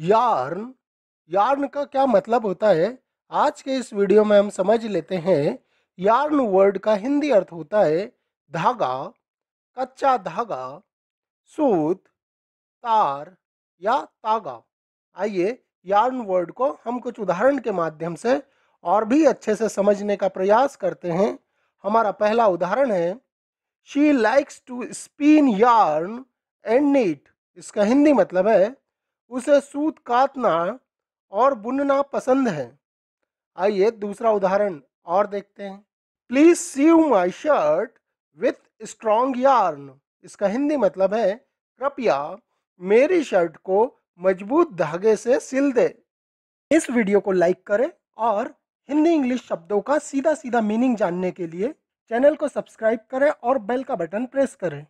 yarn yarn का क्या मतलब होता है आज के इस वीडियो में हम समझ लेते हैं यार्न वर्ड का हिंदी अर्थ होता है धागा कच्चा धागा सूत तार या तागा आइए यार्न वर्ड को हम कुछ उदाहरण के माध्यम से और भी अच्छे से समझने का प्रयास करते हैं हमारा पहला उदाहरण है she likes to spin yarn and knit इसका हिंदी मतलब है उसे सूत काटना और बुनना पसंद है आइए दूसरा उदाहरण और देखते हैं please sew my shirt with strong yarn इसका हिंदी मतलब है कृपया मेरी शर्ट को मजबूत धागे से सिल दे इस वीडियो को लाइक करें और हिंदी इंग्लिश शब्दों का सीधा सीधा मीनिंग जानने के लिए चैनल को सब्सक्राइब करें और बेल का बटन प्रेस करें